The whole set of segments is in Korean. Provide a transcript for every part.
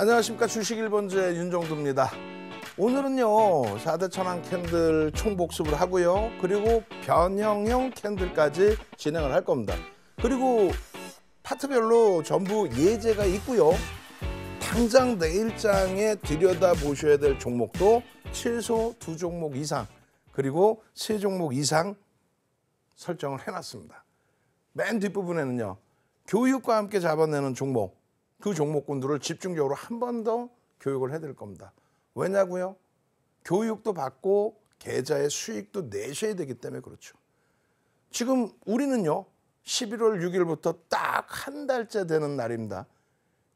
안녕하십니까 주식일번제 윤종두입니다 오늘은요 사대 천왕 캔들 총복습을 하고요. 그리고 변형형 캔들까지 진행을 할 겁니다. 그리고 파트별로 전부 예제가 있고요. 당장 내일장에 들여다보셔야 될 종목도 최소 두 종목 이상 그리고 세 종목 이상 설정을 해놨습니다. 맨 뒷부분에는요. 교육과 함께 잡아내는 종목 그 종목군들을 집중적으로 한 번 더 교육을 해드릴 겁니다. 왜냐고요? 교육도 받고 계좌의 수익도 내셔야 되기 때문에 그렇죠. 지금 우리는요. 11월 6일부터 딱 한 달째 되는 날입니다.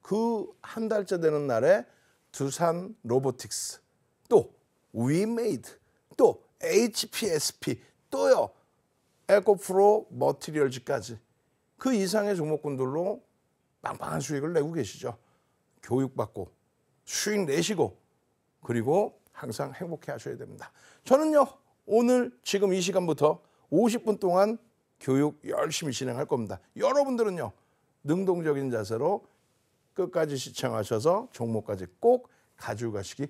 그 한 달째 되는 날에 두산 로보틱스 또 위메이드 또 HPSP 또요 에코프로 머티리얼즈까지 그 이상의 종목군들로 빵빵한 수익을 내고 계시죠. 교육받고 수익 내시고 그리고 항상 행복해 하셔야 됩니다. 저는요 오늘 지금 이 시간부터 50분 동안 교육 열심히 진행할 겁니다. 여러분들은요 능동적인 자세로 끝까지 시청하셔서 종목까지 꼭 가져가시기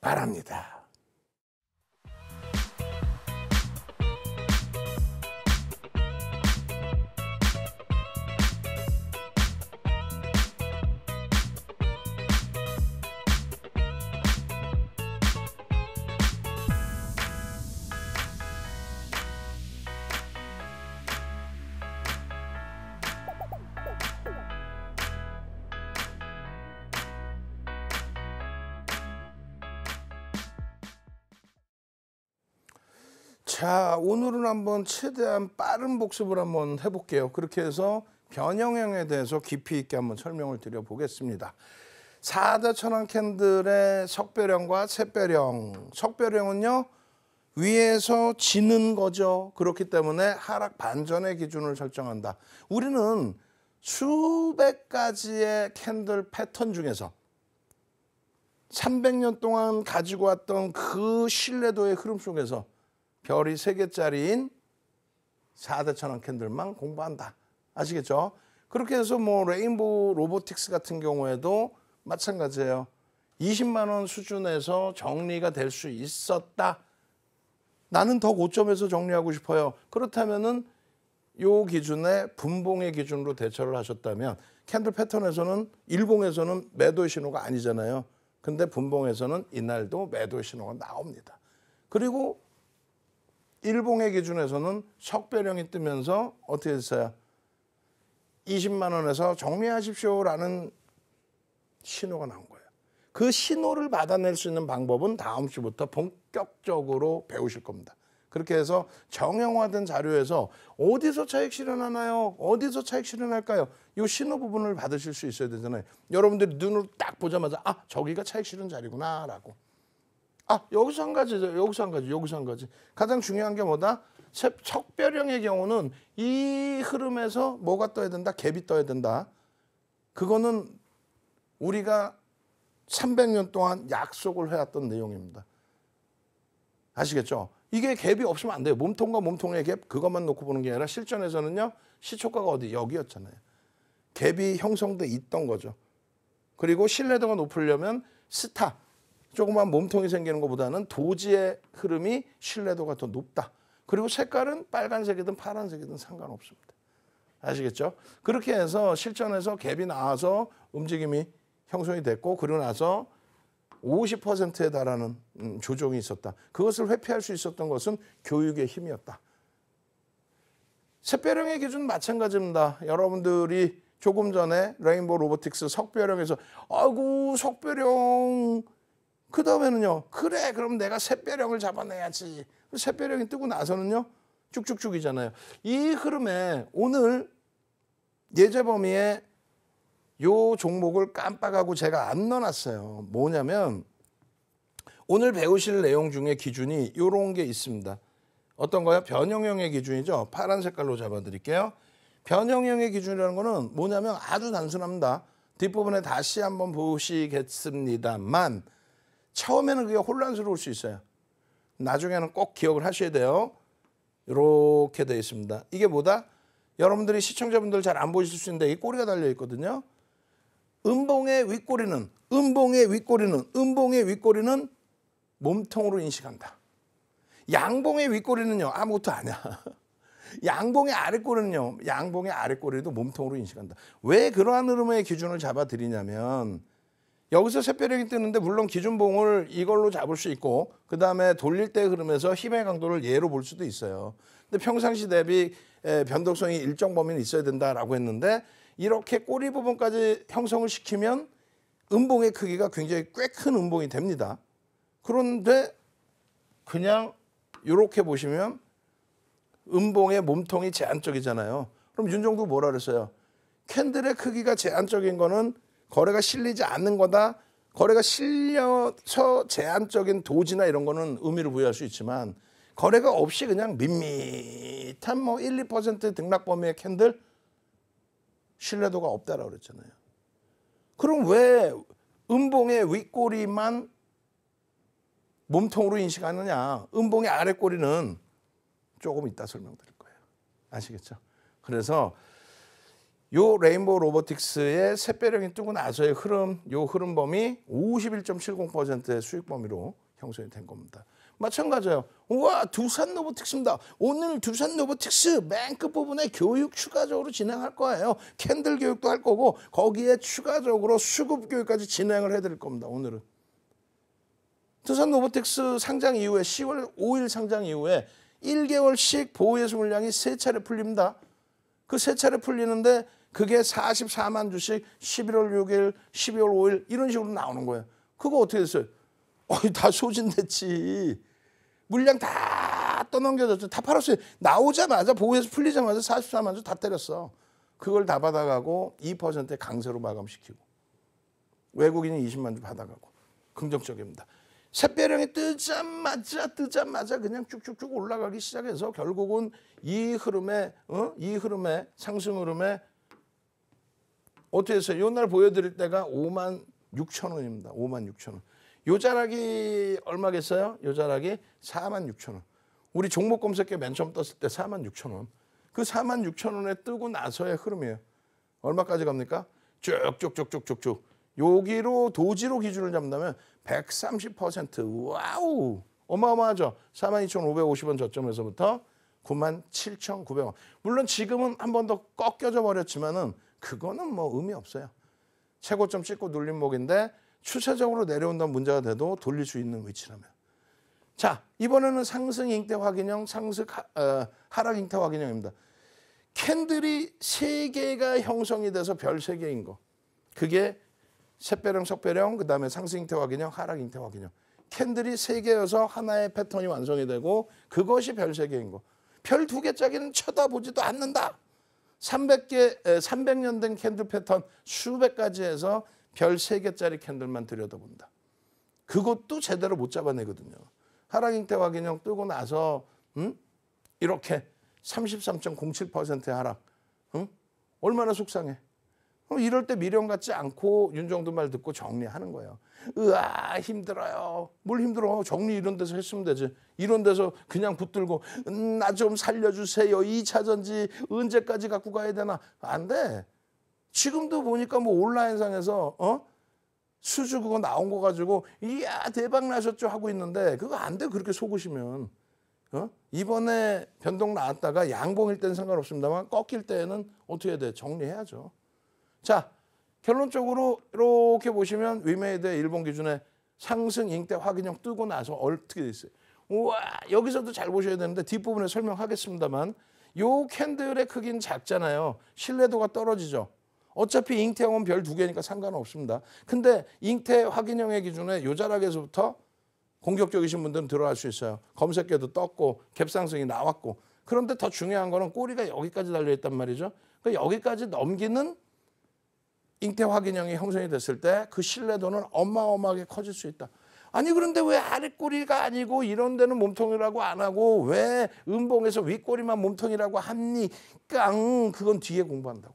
바랍니다. 자, 오늘은 한번 최대한 빠른 복습을 한번 해볼게요. 그렇게 해서 변형형에 대해서 깊이 있게 한번 설명을 드려보겠습니다. 사대 천왕 캔들의 석배령과셋배령석배령은요 위에서 지는 거죠. 그렇기 때문에 하락 반전의 기준을 설정한다. 우리는 수백 가지의 캔들 패턴 중에서 300년 동안 가지고 왔던 그 신뢰도의 흐름 속에서 별이 3개짜리인 4대천왕 캔들만 공부한다. 아시겠죠? 그렇게 해서 뭐 레인보우 로보틱스 같은 경우에도 마찬가지예요. 20만 원 수준에서 정리가 될 수 있었다. 나는 더 고점에서 정리하고 싶어요. 그렇다면은 요 기준에 분봉의 기준으로 대처를 하셨다면 캔들 패턴에서는 일봉에서는 매도 신호가 아니잖아요. 근데 분봉에서는 이날도 매도 신호가 나옵니다. 그리고 일봉의 기준에서는 석배령이 뜨면서 어떻게 됐어요? 20만 원에서 정리하십시오라는 신호가 나온 거예요. 그 신호를 받아낼 수 있는 방법은 다음 주부터 본격적으로 배우실 겁니다. 그렇게 해서 정형화된 자료에서 어디서 차익 실현하나요? 어디서 차익 실현할까요? 이 신호 부분을 받으실 수 있어야 되잖아요. 여러분들이 눈으로 딱 보자마자 아 저기가 차익 실현 자리구나라고. 아 여기서 한 가지죠. 여기서 한 가지. 여기서 한 가지. 가장 중요한 게 뭐다? 척별형의 경우는 이 흐름에서 뭐가 떠야 된다? 갭이 떠야 된다. 그거는 우리가 300년 동안 약속을 해왔던 내용입니다. 아시겠죠? 이게 갭이 없으면 안 돼요. 몸통과 몸통의 갭 그것만 놓고 보는 게 아니라 실전에서는요. 시초가가 어디 여기였잖아요. 갭이 형성돼 있던 거죠. 그리고 신뢰도가 높으려면 스타 조그만 몸통이 생기는 것보다는 도지의 흐름이 신뢰도가 더 높다. 그리고 색깔은 빨간색이든 파란색이든 상관없습니다. 아시겠죠? 그렇게 해서 실전에서 갭이 나와서 움직임이 형성이 됐고 그리고 나서 50%에 달하는 음, 조정이 있었다. 그것을 회피할 수 있었던 것은 교육의 힘이었다. 샛별형의 기준 마찬가지입니다. 여러분들이 조금 전에 레인보우 로보틱스 석별형에서 아구 석별형 그 다음에는요. 그래 그럼 내가 새뼈령을 잡아내야지. 새뼈령이 뜨고 나서는요. 쭉쭉쭉이잖아요. 이 흐름에 오늘 예제범위에 요 종목을 깜빡하고 제가 안 넣어놨어요. 뭐냐면 오늘 배우실 내용 중에 기준이 요런 게 있습니다. 어떤 거요? 변형형의 기준이죠. 파란 색깔로 잡아드릴게요. 변형형의 기준이라는 거는 뭐냐면 아주 단순합니다. 뒷부분에 다시 한번 보시겠습니다만 처음에는 그게 혼란스러울 수 있어요. 나중에는 꼭 기억을 하셔야 돼요. 이렇게 되어 있습니다. 이게 뭐다? 여러분들이 시청자분들 잘 안 보실 수 있는데 이 꼬리가 달려 있거든요. 음봉의 윗꼬리는 음봉의 윗꼬리는 음봉의 윗꼬리는 몸통으로 인식한다. 양봉의 윗꼬리는요 아무것도 아니야. 양봉의 아래꼬리는요 양봉의 아래꼬리도 몸통으로 인식한다. 왜 그러한 흐름의 기준을 잡아드리냐면 여기서 새별력이 뜨는데 물론 기준봉을 이걸로 잡을 수 있고 그 다음에 돌릴 때 흐름에서 힘의 강도를 예로 볼 수도 있어요. 근데 평상시 대비 변동성이 일정 범위는 있어야 된다라고 했는데 이렇게 꼬리 부분까지 형성을 시키면 음봉의 크기가 굉장히 꽤 큰 음봉이 됩니다. 그런데 그냥 이렇게 보시면 음봉의 몸통이 제한적이잖아요. 그럼 윤종도 뭐라 그랬어요? 캔들의 크기가 제한적인 거는 거래가 실리지 않는 거다. 거래가 실려서 제한적인 도지나 이런 거는 의미를 부여할 수 있지만 거래가 없이 그냥 밋밋한 뭐 1, 2% 등락 범위의 캔들 신뢰도가 없다라고 그랬잖아요. 그럼 왜 음봉의 윗꼬리만 몸통으로 인식하느냐? 음봉의 아랫꼬리는 조금 이따 설명드릴 거예요. 아시겠죠? 그래서 요 레인보우 로보틱스의 새배령이 뜨고 나서의 흐름, 요 흐름 범이 51.70%의 수익 범위로 형성이 된 겁니다. 마찬가지예요. 우와 두산 로보틱스입니다. 오늘 두산 로보틱스 맨 끝부분에 교육 추가적으로 진행할 거예요. 캔들 교육도 할 거고 거기에 추가적으로 수급 교육까지 진행을 해드릴 겁니다. 오늘은. 두산 로보틱스 상장 이후에 10월 5일 상장 이후에 1개월씩 보호예수 물량이 세차례 풀립니다. 그 세차례 풀리는데 그게 44만 주씩 11월 6일, 12월 5일 이런 식으로 나오는 거예요. 그거 어떻게 됐어요? 어다 소진됐지. 물량 다 떠넘겨졌죠. 다 팔았어요. 나오자마자 보호에서 풀리자마자 44만 주 다 때렸어. 그걸 다 받아가고 2%의 강세로 마감시키고 외국인이 20만 주 받아가고 긍정적입니다. 새배령이 뜨자마자 뜨자마자 그냥 쭉쭉쭉 올라가기 시작해서 결국은 이 흐름에 어? 이 흐름에 상승 흐름에 어떻게 했어요? 요날 보여드릴 때가 5만 6천 원입니다. 5만 6천 원. 요 자락이 얼마겠어요? 요 자락이 4만 6천 원. 우리 종목 검색에 맨 처음 떴을 때 4만 6천 원. 그 4만 6천 원에 뜨고 나서의 흐름이에요. 얼마까지 갑니까? 쭉쭉쭉쭉쭉쭉. 여기로 도지로 기준을 잡는다면 130% 와우 어마어마하죠. 42,550원 저점에서부터 97,900원. 물론 지금은 한 번 더 꺾여져 버렸지만은 그거는 뭐 의미 없어요. 최고점 찍고 눌림목인데 추세적으로 내려온다는 문제가 돼도 돌릴 수 있는 위치라면. 자, 이번에는 상승 잉태 확인형, 상승 하, 어, 하락 잉태 확인형입니다. 캔들이 세개가 형성이 돼서 별 세개인 거. 그게 셋배령, 석배령, 그 다음에 상승 잉태 확인형, 하락 잉태 확인형. 캔들이 세개여서 하나의 패턴이 완성이 되고 그것이 별 세개인 거. 별 두 개짜리는 쳐다보지도 않는다. 300개 300년 된 캔들 패턴 수백 가지 해서 별 3개짜리 캔들만 들여다본다. 그것도 제대로 못 잡아내거든요. 하락잉태 화균형 뜨고 나서 음? 이렇게 33.07%의 하락. 음? 얼마나 속상해. 어, 이럴 때 미련 갖지 않고 윤정도 말 듣고 정리하는 거예요. 으아 힘들어요. 뭘 힘들어. 정리 이런 데서 했으면 되지. 이런 데서 그냥 붙들고 음, 나좀 살려주세요. 2차전지 언제까지 갖고 가야 되나. 안 돼. 지금도 보니까 뭐 온라인상에서 어? 수주 그거 나온 거 가지고 이야 대박 나셨죠 하고 있는데 그거 안돼 그렇게 속으시면 어? 이번에 변동 나왔다가 양봉일 때는 상관없습니다만 꺾일 때는 어떻게 돼 정리해야죠. 자, 결론적으로 이렇게 보시면 위메이드의 일본 기준의 상승 잉대 확인형 뜨고 나서 어떻게 됐어요? 우와, 여기서도 잘 보셔야 되는데 뒷부분에 설명하겠습니다만 요 캔들의 크기는 작잖아요. 신뢰도가 떨어지죠. 어차피 잉태형은 별 두 개니까 상관없습니다. 근데 잉태 확인형의 기준에 요자락에서부터 공격적이신 분들은 들어갈 수 있어요. 검색해도 떴고 갭상승이 나왔고 그런데 더 중요한 거는 꼬리가 여기까지 달려있단 말이죠. 그러니까 여기까지 넘기는 잉태 확인형이 형성이 됐을 때 그 신뢰도는 어마어마하게 커질 수 있다. 아니 그런데 왜 아랫꼬리가 아니고 이런 데는 몸통이라고 안 하고 왜 음봉에서 윗꼬리만 몸통이라고 합니까? 그건 뒤에 공부한다고.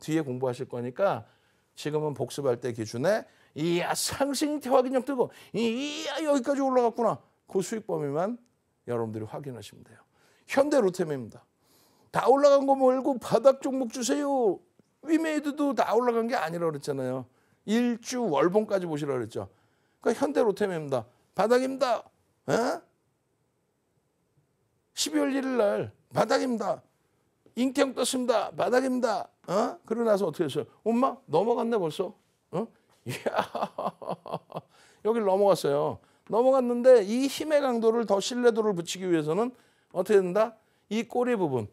뒤에 공부하실 거니까 지금은 복습할 때 기준에 이야 상승 태확인형 뜨고 이야 여기까지 올라갔구나. 그 수익 범위만 여러분들이 확인하시면 돼요. 현대 로템입니다. 다 올라간 거 말고 바닥 종목 주세요. 위메이드도 다 올라간 게 아니라 그랬잖아요. 일주 월봉까지 보시라 그랬죠. 그러니까 현대 로템입니다. 바닥입니다. 에? 12월 1일 날 바닥입니다. 인기형 떴습니다. 바닥입니다. 어? 그러고 나서 어떻게 했어요? 엄마 넘어갔네 벌써. 어? 야 여기 넘어갔어요. 넘어갔는데 이 힘의 강도를 더 신뢰도를 붙이기 위해서는 어떻게 된다? 이 꼬리 부분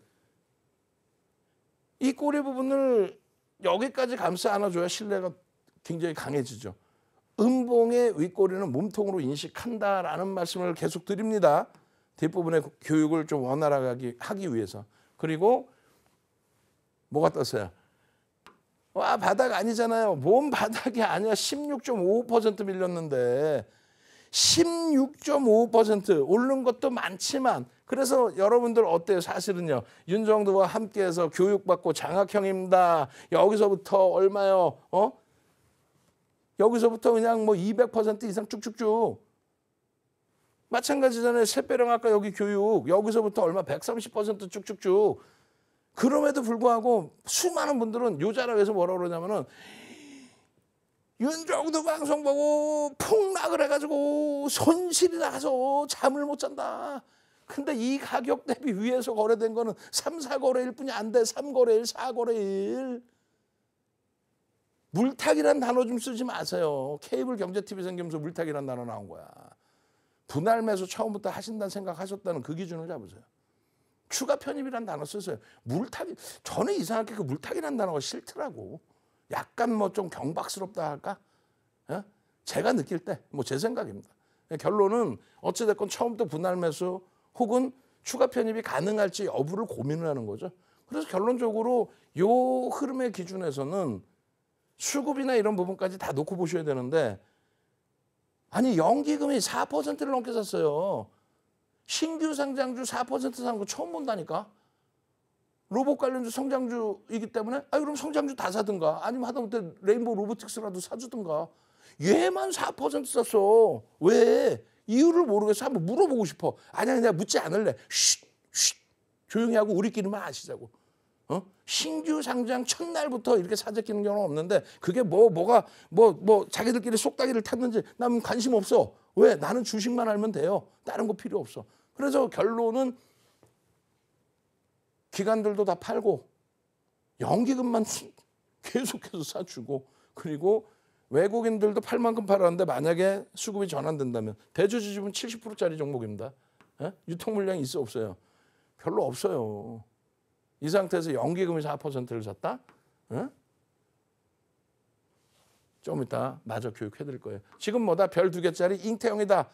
이 꼬리 부분을 여기까지 감싸 안아줘야 신뢰가 굉장히 강해지죠. 음봉의 윗꼬리는 몸통으로 인식한다라는 말씀을 계속 드립니다. 뒷부분의 교육을 좀 원활하게 하기 위해서. 그리고 뭐가 떴어요? 와 바닥 아니잖아요. 몸 바닥이 아니야. 1 6 5 밀렸는데 16.5% 오른 것도 많지만 그래서 여러분들 어때요? 사실은요. 윤정도와 함께해서 교육받고 장학형입니다. 여기서부터 얼마요? 어? 여기서부터 그냥 뭐200% 이상 쭉쭉쭉. 마찬가지잖아요. 새배령 아까 여기 교육. 여기서부터 얼마 130% 쭉쭉쭉. 그럼에도 불구하고 수많은 분들은 요자라고 해서 뭐라 그러냐면은 윤종도 방송 보고 폭락을 해가지고 손실이 나서 잠을 못 잔다. 근데 이 가격 대비 위에서 거래된 거는 3, 4거래일 뿐이 안 돼. 3거래일, 4거래일. 물타기란 단어 좀 쓰지 마세요. 케이블 경제TV 생기면서 물타기란 단어 나온 거야. 분할 매수 처음부터 하신다는 생각하셨다는 그 기준을 잡으세요. 추가 편입이란 단어 쓰세요. 물타기, 저는 이상하게 그 물타기란 단어가 싫더라고. 약간 뭐 좀 경박스럽다 할까? 예? 제가 느낄 때뭐 제 생각입니다. 예, 결론은 어찌됐건 처음부터 분할 매수 혹은 추가 편입이 가능할지 여부를 고민을 하는 거죠. 그래서 결론적으로 요 흐름의 기준에서는 수급이나 이런 부분까지 다 놓고 보셔야 되는데 아니 연기금이 4%를 넘게 샀어요. 신규 상장주 4%산 거 처음 본다니까. 로봇 관련주 성장주이기 때문에 아 그럼 성장주 다 사든가 아니면 하다못해 레인보우 로보틱스라도 사주든가 얘만 4%썼어왜 이유를 모르겠어 한번 물어보고 싶어 아니야 내가 묻지 않을래 쉿, 쉿 조용히 하고 우리끼리만 아시자고 어? 신규 상장 첫날부터 이렇게 사재끼는 경우는 없는데 그게 뭐 뭐가 뭐뭐 뭐 자기들끼리 속다이를 탔는지 난 관심 없어 왜 나는 주식만 알면 돼요 다른 거 필요 없어 그래서 결론은 기관들도 다 팔고 연기금만 계속해서 사주고 그리고 외국인들도 팔 만큼 팔았는데 만약에 수급이 전환된다면 대주주집은 70%짜리 종목입니다. 예? 유통 물량이 있어 없어요? 별로 없어요. 이 상태에서 연기금이 4%를 샀다? 예? 좀 이따 마저 교육해드릴 거예요. 지금 뭐다 별 두 개짜리 잉태형이다.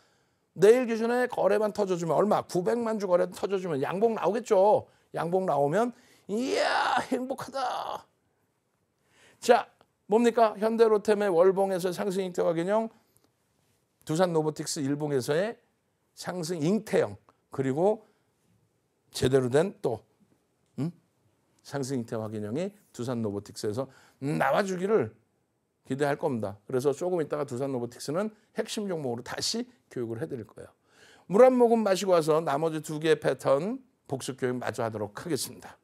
내일 기준에 거래만 터져주면 얼마? 900만 주 거래 터져주면 양봉 나오겠죠. 양복 나오면 이야 행복하다. 자 뭡니까 현대로템의 월봉에서 상승 잉태화 개념 두산 로보틱스 일봉에서의 상승 잉태형 그리고 제대로 된또 음? 상승 잉태 확인형이 두산 로보틱스에서 나와주기를 기대할 겁니다. 그래서 조금 있다가 두산 로보틱스는 핵심 종목으로 다시 교육을 해드릴 거예요. 물 한 모금 마시고 와서 나머지 두 개의 패턴 복수 교육 마저 하도록 하겠습니다.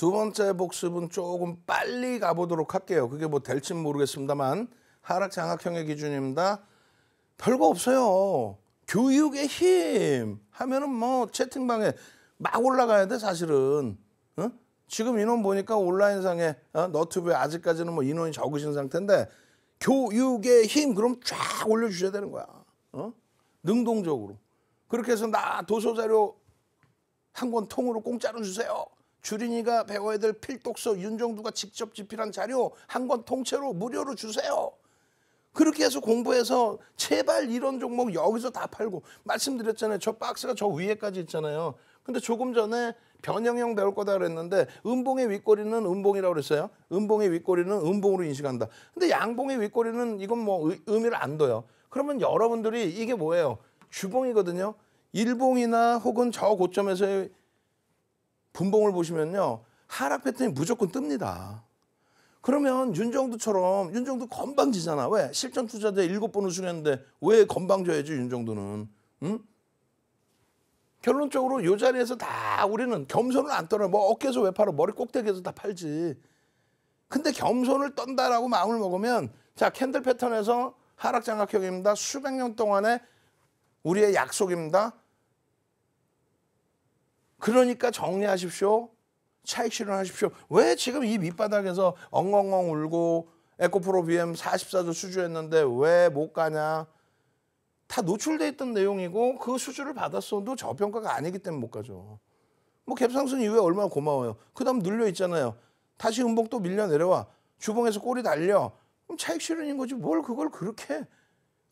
두 번째 복습은 조금 빨리 가보도록 할게요. 그게 뭐 될진 모르겠습니다만 하락 장학형의 기준입니다. 별거 없어요. 교육의 힘 하면은 뭐 채팅방에 막 올라가야 돼 사실은. 어? 지금 인원 보니까 온라인상에 어? 너튜브에 아직까지는 뭐 인원이 적으신 상태인데 교육의 힘 그럼 쫙 올려주셔야 되는 거야. 어? 능동적으로. 그렇게 해서 나 도서자료 한 권 통으로 공짜로 주세요. 주린이가 배워야 될 필독서 윤종두가 직접 집필한 자료 한 권 통째로 무료로 주세요. 그렇게 해서 공부해서 제발 이런 종목 여기서 다 팔고 말씀드렸잖아요. 저 박스가 저 위에까지 있잖아요. 근데 조금 전에 변형형 배울 거다 그랬는데 음봉의 윗꼬리는 음봉이라고 그랬어요. 음봉의 윗꼬리는 음봉으로 인식한다. 근데 양봉의 윗꼬리는 이건 뭐 의미를 안 둬요. 그러면 여러분들이 이게 뭐예요? 주봉이거든요. 일봉이나 혹은 저 고점에서의 분봉을 보시면요. 하락 패턴이 무조건 뜹니다. 그러면 윤정두처럼 윤정두 건방지잖아. 왜? 실전 투자자 일번 우승했는데 왜 건방져야지 윤정두는. 응? 결론적으로 요 자리에서 다 우리는 겸손을 안 떠나. 뭐 어깨에서 왜 팔아? 머리 꼭대기에서 다 팔지. 근데 겸손을 떤다라고 마음을 먹으면 자 캔들 패턴에서 하락 장악형입니다. 수백 년 동안의 우리의 약속입니다. 그러니까 정리하십시오. 차익 실현하십시오. 왜 지금 이 밑바닥에서 엉엉엉 울고 에코프로 BM 44조 수주했는데 왜 못 가냐. 다 노출돼 있던 내용이고 그 수주를 받았어도 저평가가 아니기 때문에 못 가죠. 뭐 갭상승 이후에 얼마나 고마워요. 그 다음 눌려 있잖아요. 다시 음봉 또 밀려 내려와. 주봉에서 꼬리 달려. 그럼 차익 실현인 거지 뭘 그걸 그렇게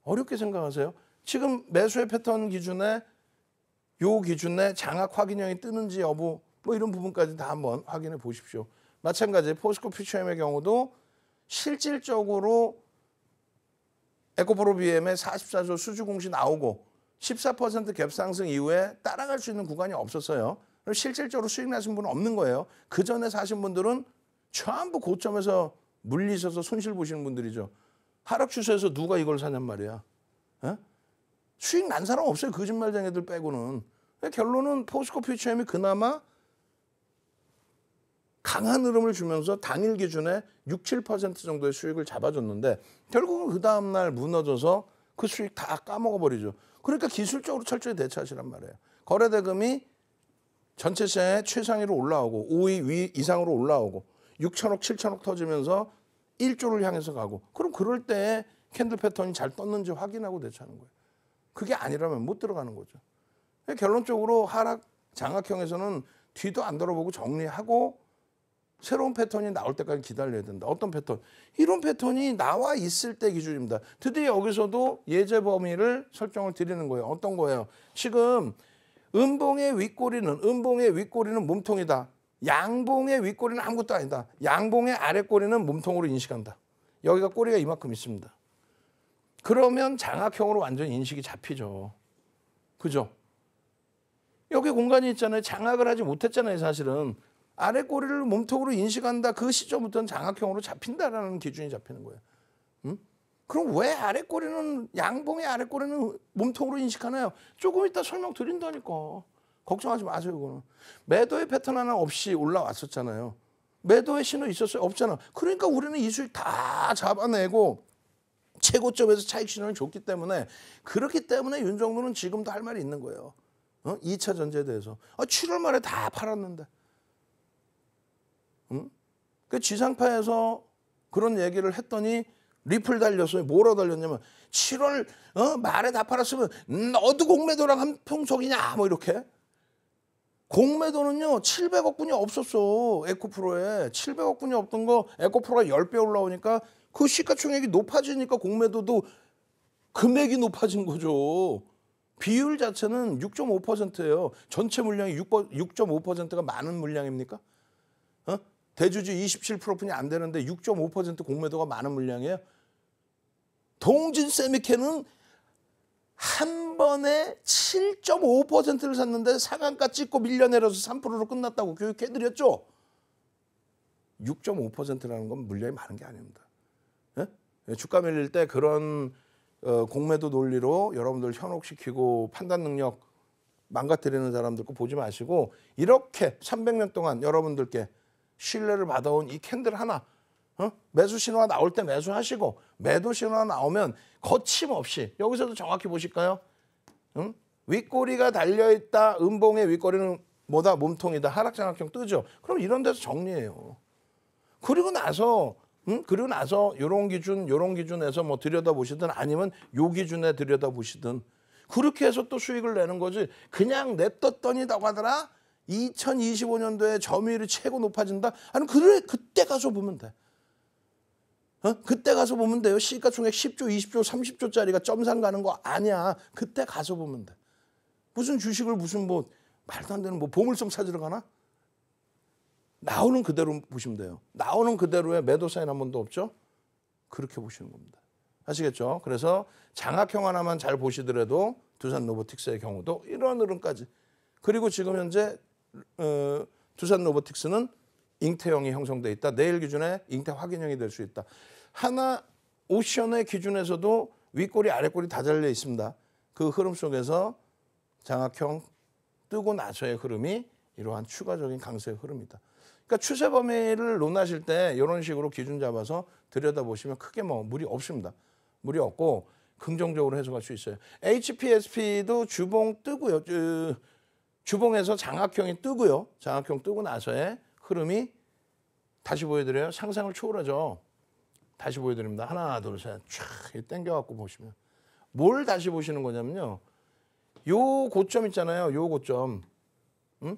어렵게 생각하세요. 지금 매수의 패턴 기준에 요 기준에 장학 확인형이 뜨는지 여부 뭐 이런 부분까지 다 한번 확인해 보십시오. 마찬가지 포스코 퓨처엠의 경우도 실질적으로 에코프로 비엠의 44조 수주공시 나오고 14% 갭상승 이후에 따라갈 수 있는 구간이 없었어요. 실질적으로 수익 나신 분은 없는 거예요. 그 전에 사신 분들은 전부 고점에서 물리셔서 손실 보시는 분들이죠. 하락 추세에서 누가 이걸 사냔 말이야. 에? 어? 수익 난 사람 없어요. 거짓말쟁 이들 빼고는. 결론은 포스코 퓨처엠이 그나마 강한 흐름을 주면서 당일 기준에 6, 7% 정도의 수익을 잡아줬는데 결국은 그 다음날 무너져서 그 수익 다 까먹어버리죠. 그러니까 기술적으로 철저히 대처하시란 말이에요. 거래대금이 전체 시장의 최상위로 올라오고 5위 위 이상으로 올라오고 6천억, 7천억 터지면서 1조를 향해서 가고 그럼 그럴 때 캔들 패턴이 잘 떴는지 확인하고 대처하는 거예요. 그게 아니라면 못 들어가는 거죠. 결론적으로 하락 장악형에서는 뒤도 안 돌아보고 정리하고 새로운 패턴이 나올 때까지 기다려야 된다. 어떤 패턴? 이런 패턴이 나와 있을 때 기준입니다. 드디어 여기서도 예제 범위를 설정을 드리는 거예요. 어떤 거예요? 지금 음봉의 윗꼬리는 음봉의 윗꼬리는 몸통이다. 양봉의 윗꼬리는 아무것도 아니다. 양봉의 아랫꼬리는 몸통으로 인식한다. 여기가 꼬리가 이만큼 있습니다. 그러면 장악형으로 완전 인식이 잡히죠. 그죠? 여기 공간이 있잖아요. 장악을 하지 못했잖아요. 사실은 아래 꼬리를 몸통으로 인식한다. 그 시점부터는 장악형으로 잡힌다라는 기준이 잡히는 거예요. 음? 그럼 왜 아래 꼬리는 양봉의 아래 꼬리는 몸통으로 인식하나요? 조금 이따 설명 드린다니까. 걱정하지 마세요. 이거는 매도의 패턴 하나 없이 올라왔었잖아요. 매도의 신호 있었어요? 없잖아. 그러니까 우리는 이 수익 다 잡아내고 최고점에서 차익 신호를 줬기 때문에 그렇기 때문에 윤정부는 지금도 할 말이 있는 거예요. 어? 2차 전제에 대해서 아, 7월 말에 다 팔았는데. 음? 그 지상파에서 그런 얘기를 했더니 리플 달렸어요. 뭐라 달렸냐면 7월 어? 말에 다 팔았으면 너도 공매도랑 한통속이냐 뭐 이렇게. 공매도는요 700억 분이 없었어 에코프로에 700억 분이 없던 거 에코프로가 10배 올라오니까 그 시가총액이 높아지니까 공매도도 금액이 높아진 거죠. 비율 자체는 6.5%예요. 전체 물량이 6.5%가 많은 물량입니까? 어? 대주주 27%뿐이 안 되는데 6.5% 공매도가 많은 물량이에요. 동진 세미캔은 한 번에 7.5%를 샀는데 상한가 찍고 밀려내려서 3%로 끝났다고 교육해드렸죠. 6.5%라는 건 물량이 많은 게 아닙니다. 예? 예, 주가 밀릴 때 그런 어, 공매도 논리로 여러분들 현혹시키고 판단 능력 망가뜨리는 사람들 꼭 보지 마시고 이렇게 300년 동안 여러분들께 신뢰를 받아온 이 캔들 하나 어? 매수 신호가 나올 때 매수하시고 매도 신호가 나오면 거침없이 여기서도 정확히 보실까요? 응? 윗꼬리가 달려있다. 음봉의 윗꼬리는 뭐다? 몸통이다. 하락장악형 뜨죠. 그럼 이런 데서 정리해요. 그리고 나서 음? 그리고 나서 요런 기준, 요런 기준에서 뭐 들여다보시든 아니면 요 기준에 들여다보시든 그렇게 해서 또 수익을 내는 거지. 그냥 냅뒀더니다고 하더라. 2025년도에 점유율이 최고 높아진다. 아니 그래 그때 가서 보면 돼. 어? 그때 가서 보면 돼요. 시가총액 10조, 20조, 30조짜리가 점상 가는 거 아니야. 그때 가서 보면 돼. 무슨 주식을 무슨 뭐 말도 안 되는 뭐 보물섬 찾으러 가나? 나오는 그대로 보시면 돼요. 나오는 그대로의 매도 사인 한 번도 없죠? 그렇게 보시는 겁니다. 아시겠죠? 그래서 장학형 하나만 잘 보시더라도 두산 로보틱스의 경우도 이런 흐름까지. 그리고 지금 현재 어, 두산 로보틱스는 잉태형이 형성돼 있다. 내일 기준에 잉태 확인형이 될 수 있다. 하나 오션의 기준에서도 윗골이아랫골이다 잘려 있습니다. 그 흐름 속에서 장학형 뜨고 나서의 흐름이 이러한 추가적인 강세의 흐름이다. 그러니까 추세 범위를 논하실 때 이런 식으로 기준 잡아서 들여다보시면 크게 뭐 무리 없습니다. 무리 없고 긍정적으로 해석할 수 있어요. HPSP도 주봉 뜨고요. 주봉에서 장학형이 뜨고요. 장학형 뜨고 나서의 흐름이 다시 보여드려요. 상상을 초월하죠. 다시 보여드립니다. 하나, 둘, 셋. 촥 땡겨갖고 보시면. 뭘 다시 보시는 거냐면요. 요 고점 있잖아요. 요 고점. 응? 음?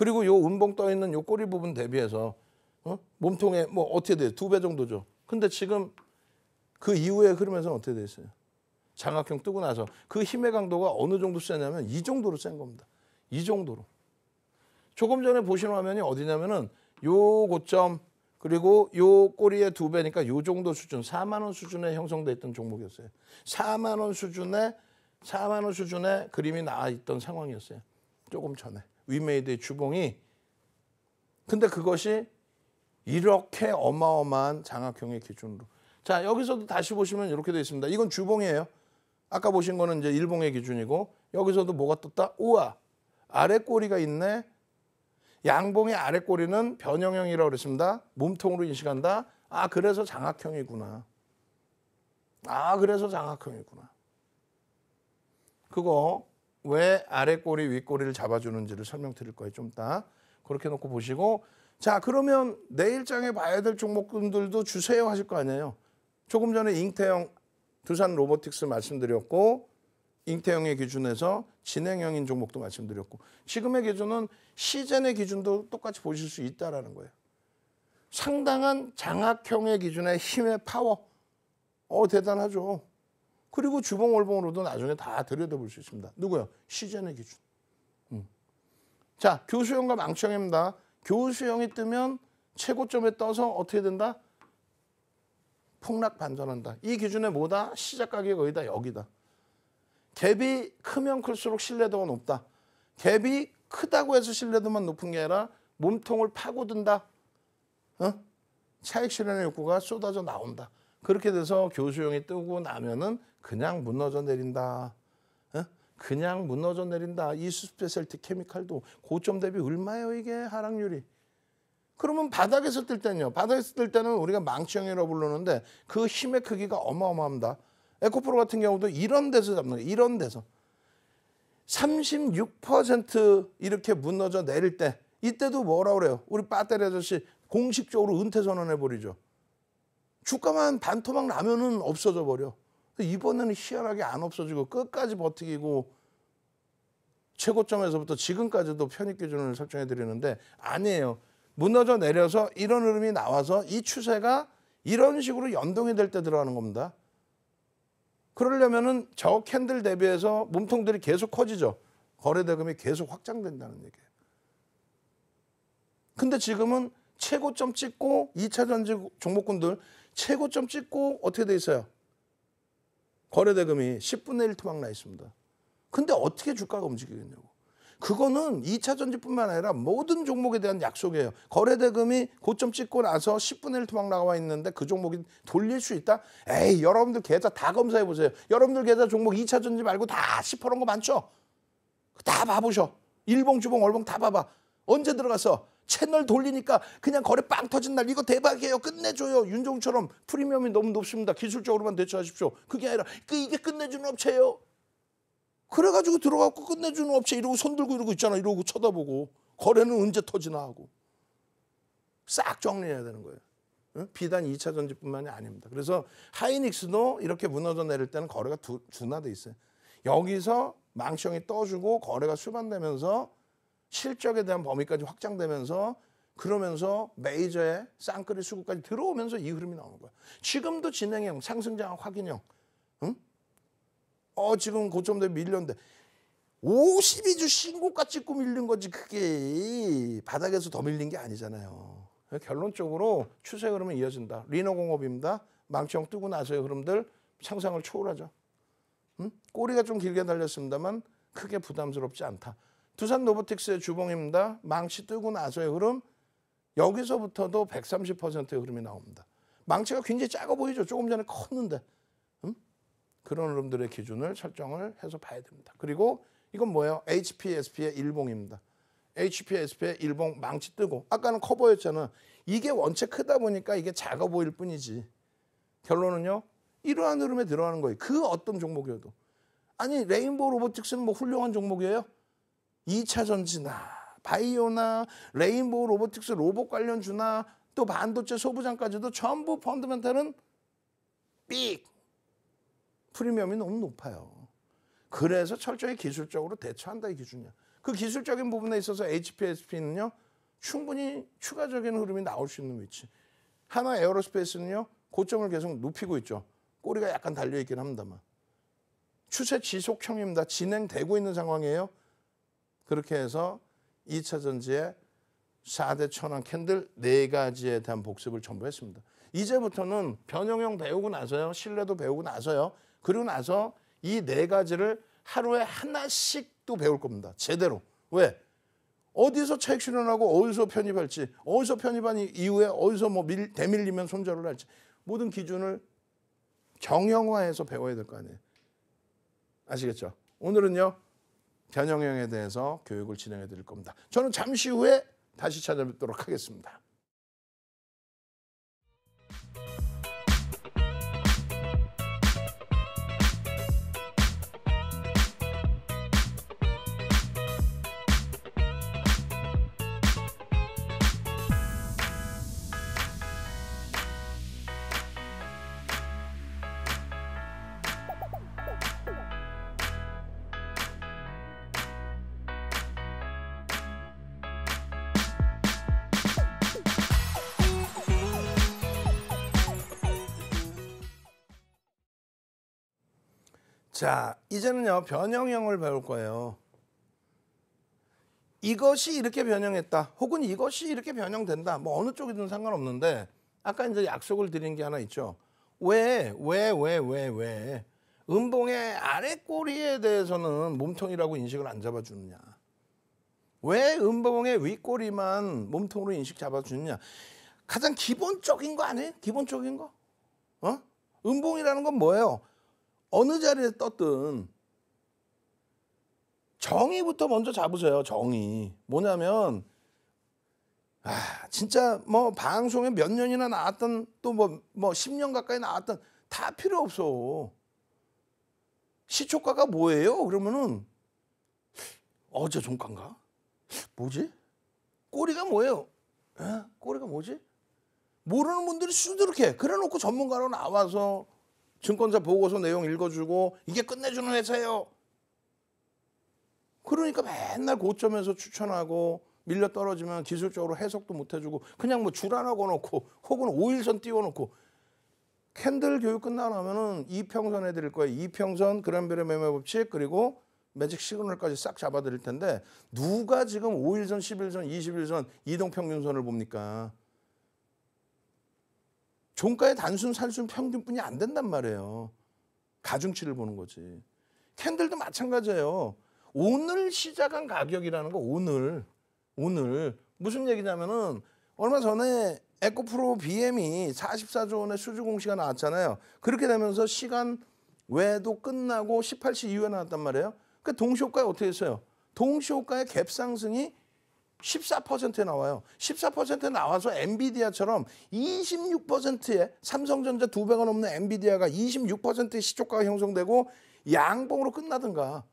그리고 요 운봉 떠 있는 요 꼬리 부분 대비해서 어? 몸통에 뭐 어떻게 돼요? 두 배 정도죠. 근데 지금 그 이후에 흐르면서 어떻게 돼 있어요? 장학형 뜨고 나서 그 힘의 강도가 어느 정도 세냐면 이 정도로 센 겁니다. 이 정도로. 조금 전에 보신 화면이 어디냐면은 요 고점 그리고 요 꼬리의 두 배니까 요 정도 수준 4만 원 수준에 형성돼 있던 종목이었어요. 4만 원 수준에 4만 원수준에 그림이 나와 있던 상황이었어요. 조금 전에. 위메이드의 주봉이 근데 그것이 이렇게 어마어마한 장학형의 기준으로 자 여기서도 다시 보시면 이렇게 되어 있습니다. 이건 주봉이에요. 아까 보신 거는 이제 일봉의 기준이고 여기서도 뭐가 떴다? 우와 아래 꼬리가 있네. 양봉의 아래 꼬리는 변형형이라고 그랬습니다. 몸통으로 인식한다. 아 그래서 장학형이구나. 아 그래서 장학형이구나. 그거 왜 아래 꼬리 윗 꼬리를 잡아주는지를 설명드릴 거예요. 좀 이따 그렇게 놓고 보시고 자 그러면 내일장에 봐야 될 종목군들도 주세요 하실 거 아니에요. 조금 전에 잉태형 두산 로보틱스 말씀드렸고 잉태형의 기준에서 진행형인 종목도 말씀드렸고 지금의 기준은 시즌의 기준도 똑같이 보실 수 있다라는 거예요. 상당한 장학형의 기준의 힘의 파워. 어 대단하죠. 그리고 주봉월봉으로도 나중에 다 들여다볼 수 있습니다. 누구요? 시즌의 기준. 음. 자, 교수형과 망청입니다. 교수형이 뜨면 최고점에 떠서 어떻게 된다? 폭락 반전한다. 이 기준에 뭐다? 시작 가격 거의 다 여기다. 갭이 크면 클수록 신뢰도가 높다. 갭이 크다고 해서 신뢰도만 높은 게 아니라 몸통을 파고든다. 어? 차익 실현의 욕구가 쏟아져 나온다. 그렇게 돼서 교수용이 뜨고 나면은 그냥 무너져 내린다. 그냥 무너져 내린다. 이 스페셜티 케미칼도 고점 대비 얼마예요 이게 하락률이. 그러면 바닥에서 뜰 때는요. 바닥에서 뜰 때는 우리가 망치형이라고 부르는데 그 힘의 크기가 어마어마합니다. 에코프로 같은 경우도 이런 데서 잡는 거예요. 이런 데서. 36% 이렇게 무너져 내릴 때 이때도 뭐라 고 그래요? 우리 빠떼리 아저씨 공식적으로 은퇴 선언해버리죠. 주가만 반토막 나면은 없어져 버려. 이번에는 희한하게 안 없어지고 끝까지 버티기고 최고점에서부터 지금까지도 편입 기준을 설정해 드리는데 아니에요. 무너져 내려서 이런 흐름이 나와서 이 추세가 이런 식으로 연동이 될 때 들어가는 겁니다. 그러려면은 저 캔들 대비해서 몸통들이 계속 커지죠. 거래 대금이 계속 확장된다는 얘기예요. 근데 지금은 최고점 찍고 2차 전지 종목군들 최고점 찍고 어떻게 돼 있어요? 거래대금이 10분의 1 토막 나 있습니다. 근데 어떻게 주가가 움직이겠냐고. 그거는 2차 전지뿐만 아니라 모든 종목에 대한 약속이에요. 거래대금이 고점 찍고 나서 10분의 1 토막 나와 있는데 그 종목이 돌릴 수 있다? 에이 여러분들 계좌 다 검사해 보세요. 여러분들 계좌 종목 2차 전지 말고 다 시퍼런 거 많죠? 다 봐보셔. 일봉, 주봉, 월봉 다 봐봐. 언제 들어갔어? 채널 돌리니까 그냥 거래 빵 터진 날 이거 대박이에요. 끝내줘요. 윤종처럼 프리미엄이 너무 높습니다. 기술적으로만 대처하십시오. 그게 아니라 그 이게 끝내주는 업체예요. 그래가지고 들어가고 끝내주는 업체 이러고 손 들고 이러고 있잖아. 이러고 쳐다보고 거래는 언제 터지나 하고 싹 정리해야 되는 거예요. 비단 2차 전지뿐만이 아닙니다. 그래서 하이닉스도 이렇게 무너져 내릴 때는 거래가 두, 둔화돼 있어요. 여기서 망청이 떠주고 거래가 수반되면서 실적에 대한 범위까지 확장되면서 그러면서 메이저의 쌍끌이 수급까지 들어오면서 이 흐름이 나오는 거야. 지금도 진행형, 상승장 확인형. 응? 어, 지금 고점대 밀렸는데 52주 신고가 찍고 밀린 거지 그게 바닥에서 더 밀린 게 아니잖아요. 결론적으로 추세 흐름은 이어진다. 리노공업입니다. 망청 뜨고 나서의 흐름들 상상을 초월하죠. 응? 꼬리가 좀 길게 달렸습니다만 크게 부담스럽지 않다. 두산 로보틱스의 주봉입니다. 망치 뜨고 나서의 흐름 여기서부터도 130%의 흐름이 나옵니다. 망치가 굉장히 작아 보이죠. 조금 전에 컸는데 음? 그런 흐름들의 기준을 설정을 해서 봐야 됩니다. 그리고 이건 뭐예요? HPSP의 일봉입니다. HPSP의 일봉 망치 뜨고 아까는 커버였잖아. 이게 원체 크다 보니까 이게 작아 보일 뿐이지. 결론은요. 이러한 흐름에 들어가는 거예요. 그 어떤 종목이어도. 아니 레인보우 로보틱스는 뭐 훌륭한 종목이에요? 2차 전지나 바이오나 레인보우 로보틱스 로봇 관련 주나 또 반도체 소부장까지도 전부 펀드멘탈은 빅 프리미엄이 너무 높아요. 그래서 철저히 기술적으로 대처한다 이 기준이야. 그 기술적인 부분에 있어서 HPSP는요 충분히 추가적인 흐름이 나올 수 있는 위치. 하나 에어로스페이스는요 고점을 계속 높이고 있죠. 꼬리가 약간 달려 있긴 합니다만. 추세 지속형입니다. 진행되고 있는 상황이에요. 그렇게 해서 2차 전지에 4대 천왕 캔들 4가지에 대한 복습을 전부 했습니다. 이제부터는 변형형 배우고 나서요. 신뢰도 배우고 나서요. 그리고 나서 이 4가지를 하루에 하나씩도 배울 겁니다. 제대로. 왜? 어디서 책 실현하고 어디서 편입할지 어디서 편입한 이후에 어디서 뭐 밀, 대밀리면 손절을 할지 모든 기준을 정형화해서 배워야 될 거 아니에요. 아시겠죠? 오늘은요. 변형형에 대해서 교육을 진행해 드릴 겁니다. 저는 잠시 후에 다시 찾아뵙도록 하겠습니다. 자, 이제는요, 변형형을 배울 거예요. 이것이 이렇게 변형했다, 혹은 이것이 이렇게 변형된다, 뭐 어느 쪽이든 상관없는데, 아까 이제 약속을 드린 게 하나 있죠. 왜, 왜, 왜, 왜, 왜. 음봉의 아래 꼬리에 대해서는 몸통이라고 인식을 안 잡아주느냐. 왜 음봉의 윗꼬리만 몸통으로 인식 잡아주느냐. 가장 기본적인 거 아니에요? 기본적인 거? 어? 음봉이라는 건 뭐예요? 어느 자리에 떴든 정의부터 먼저 잡으세요. 정의. 뭐냐면 아, 진짜 뭐 방송에 몇 년이나 나왔던 또 뭐뭐 뭐 10년 뭐 가까이 나왔던 다 필요 없어. 시초가가 뭐예요? 그러면은 어제 종가인가? 뭐지? 꼬리가 뭐예요? 에? 꼬리가 뭐지? 모르는 분들이 수두룩해. 그래놓고 전문가로 나와서 증권사 보고서 내용 읽어주고 이게 끝내주는 회사예요. 그러니까 맨날 고점에서 추천하고 밀려 떨어지면 기술적으로 해석도 못 해주고 그냥 뭐줄 하나 놓고 혹은 오일선 띄워놓고 캔들 교육 끝나면은 이평선 해드릴 거예요. 이평선 그란베리 매매 법칙 그리고 매직 시그널까지 싹 잡아드릴 텐데 누가 지금 오일선 11선, 21선 이동평균선을 봅니까? 종가의 단순 살순 평균뿐이 안 된단 말이에요. 가중치를 보는 거지. 캔들도 마찬가지예요. 오늘 시작한 가격이라는 거 오늘 오늘 무슨 얘기냐면은 얼마 전에 에코프로 BM이 44조 원의 수주 공시가 나왔잖아요. 그렇게 되면서 시간 외도 끝나고 18시 이후에 나왔단 말이에요. 그 그러니까 동시효과에 어떻게 했어요? 동시효과의 갭 상승이 14%에 나와요. 14%에 나와서 엔비디아처럼 26%에 삼성전자 두 배가 넘는 엔비디아가 26%의 시초가가 형성되고 양봉으로 끝나든가.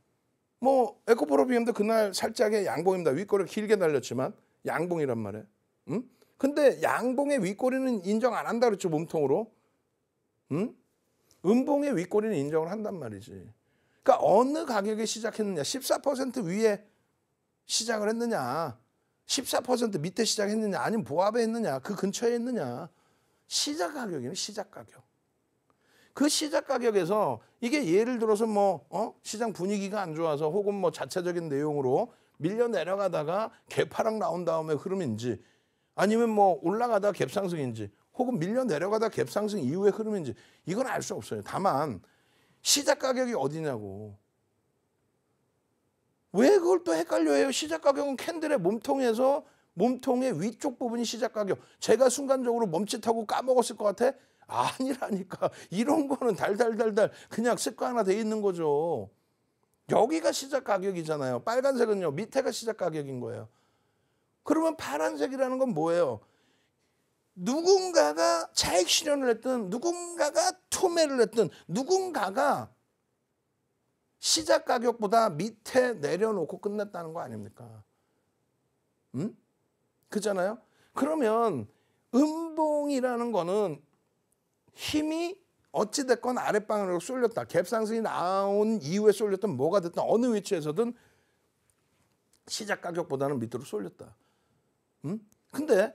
뭐 에코프로 비엠도 그날 살짝의 양봉입니다. 윗꼬리 길게 날렸지만 양봉이란 말에. 이요 응? 음? 근데 양봉의 윗꼬리는 인정 안 한다 그랬죠 몸통으로. 응? 음? 음봉의 윗꼬리는 인정을 한단 말이지. 그러니까 어느 가격에 시작했느냐. 14% 위에 시작을 했느냐. 14% 밑에 시작했느냐 아니면 보합에 했느냐 그 근처에 했느냐 시작 가격이네 시작 가격 그 시작 가격에서 이게 예를 들어서 뭐 어? 시장 분위기가 안 좋아서 혹은 뭐 자체적인 내용으로 밀려 내려가다가 개파랑 나온 다음에 흐름인지 아니면 뭐 올라가다 갭상승인지 혹은 밀려 내려가다 갭상승 이후의 흐름인지 이건 알 수 없어요 다만 시작 가격이 어디냐고 왜 그걸 또 헷갈려해요? 시작 가격은 캔들의 몸통에서 몸통의 위쪽 부분이 시작 가격. 제가 순간적으로 멈칫하고 까먹었을 것 같아. 아니라니까. 이런 거는 달달달달 그냥 습관화 돼 있는 거죠. 여기가 시작 가격이잖아요. 빨간색은요. 밑에가 시작 가격인 거예요. 그러면 파란색이라는 건 뭐예요? 누군가가 차익 실현을 했든 누군가가 투매를 했든 누군가가 시작 가격보다 밑에 내려놓고 끝냈다는거 아닙니까? 음? 그잖아요? 그러면 음봉이라는 거는 힘이 어찌됐건 아랫방으로 쏠렸다. 갭상승이 나온 이후에 쏠렸던 뭐가 됐든 어느 위치에서든 시작 가격보다는 밑으로 쏠렸다. 음? 근데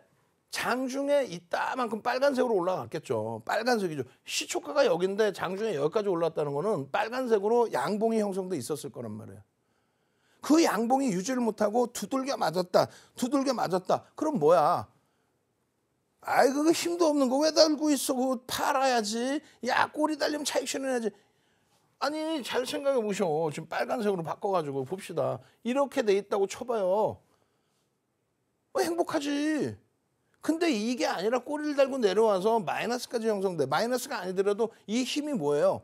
장중에 이따만큼 빨간색으로 올라갔겠죠. 빨간색이죠. 시초가가 여기인데 장중에 여기까지 올랐다는 거는 빨간색으로 양봉이 형성돼 있었을 거란 말이에요. 그 양봉이 유지를 못하고 두들겨 맞았다. 두들겨 맞았다. 그럼 뭐야? 아이 그거 힘도 없는 거 왜 달고 있어? 그거 팔아야지. 야 꼬리 달리면 차익 실현해야지. 아니 잘 생각해 보셔. 지금 빨간색으로 바꿔가지고 봅시다. 이렇게 돼 있다고 쳐봐요. 어, 행복하지. 근데 이게 아니라 꼬리를 달고 내려와서 마이너스까지 형성돼. 마이너스가 아니더라도 이 힘이 뭐예요?